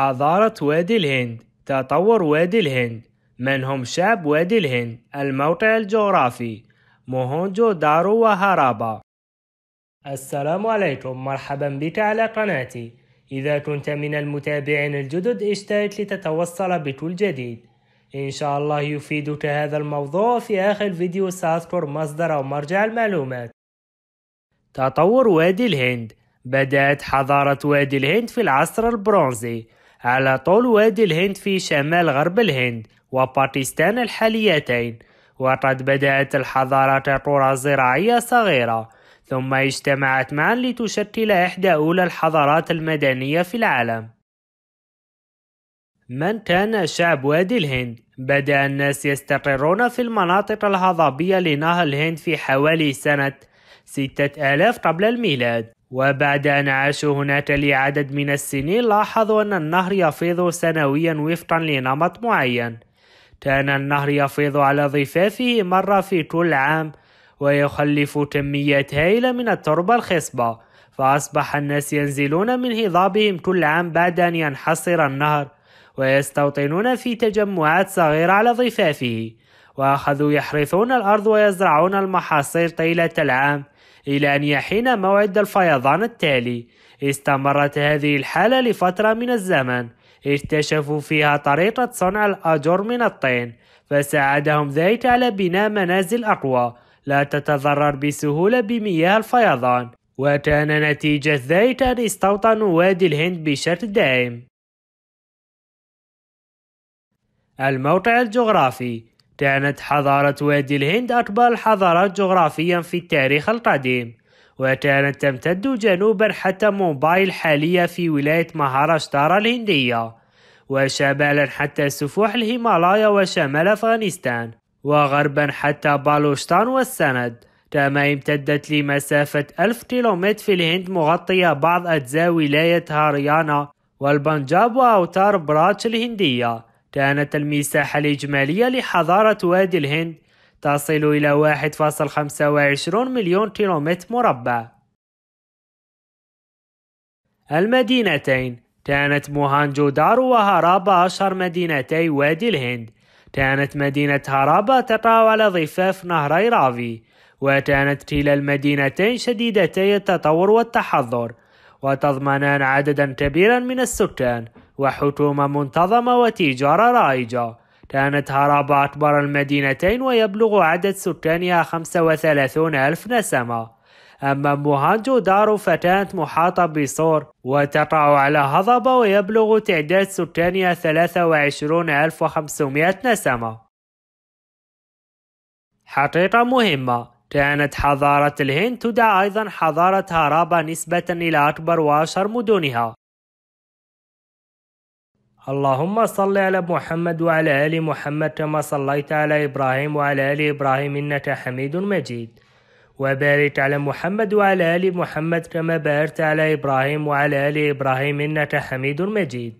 حضارة وادي الهند تطور وادي الهند من هم شعب وادي الهند الموقع الجغرافي موهونجو دارو وهرابا السلام عليكم مرحبا بك على قناتي إذا كنت من المتابعين الجدد اشترك لتتوصل بكل جديد إن شاء الله يفيدك هذا الموضوع في آخر فيديو سأذكر مصدر أو مرجع المعلومات تطور وادي الهند بدأت حضارة وادي الهند في العصر البرونزي على طول وادي الهند في شمال غرب الهند وباكستان الحاليتين وقد بدأت الحضارات قرى زراعية صغيرة ثم اجتمعت معا لتشكل إحدى أولى الحضارات المدنية في العالم من كان شعب وادي الهند؟ بدأ الناس يستقرون في المناطق الهضبية لنهر الهند في حوالي سنة 6000 قبل الميلاد وبعد أن عاشوا هناك لعدد من السنين لاحظوا أن النهر يفيض سنويا وفقا لنمط معين كان النهر يفيض على ضفافه مرة في كل عام ويخلف كميات هائلة من التربة الخصبة فأصبح الناس ينزلون من هضابهم كل عام بعد أن ينحصر النهر ويستوطنون في تجمعات صغيرة على ضفافه وأخذوا يحرثون الأرض ويزرعون المحاصيل طيلة العام إلى أن يحين موعد الفيضان التالي استمرت هذه الحالة لفترة من الزمن اكتشفوا فيها طريقة صنع الأجر من الطين فساعدهم ذلك على بناء منازل أقوى لا تتضرر بسهولة بمياه الفيضان وكان نتيجة ذلك أن استوطنوا وادي الهند بشكل دائم الموقع الجغرافي كانت حضارة وادي الهند أكبر الحضارات جغرافيا في التاريخ القديم وكانت تمتد جنوبا حتى مومباي الحالية في ولاية مهاراشترا الهندية وشمالا حتى سفوح الهيمالايا وشمال أفغانستان وغربا حتى بالوشتان والسند كما امتدت لمسافة ألف كيلومتر في الهند مغطية بعض أجزاء ولاية هاريانا والبنجاب وأوتار براتش الهندية كانت المساحة الإجمالية لحضارة وادي الهند تصل إلى 1.25 مليون كيلومتر مربع. المدينتين كانت موهانجو دارو وهرابا أشهر مدينتي وادي الهند. كانت مدينة هرابا تقع على ضفاف نهري رافي، وكانت كلا المدينتين شديدتي التطور والتحضر. وتضمنان عددا كبيرا من السكان وحكومة منتظمة وتجارة رائجة كانت هرب أكبر المدينتين ويبلغ عدد سكانها 35 ألف نسمة أما موهانجو دارو فكانت محاطة بسور وتقع على هضبة ويبلغ تعداد سكانها 23500 نسمة حقيقة مهمة كانت حضارة الهند تدعى أيضا حضارة هارابا نسبة إلى أكبر وأشهر مدنها اللهم صل على محمد وعلى آل محمد كما صليت على إبراهيم وعلى آل إبراهيم إنك حميد مجيد وبارك على محمد وعلى آل محمد كما باركت على إبراهيم وعلى آل إبراهيم إنك حميد مجيد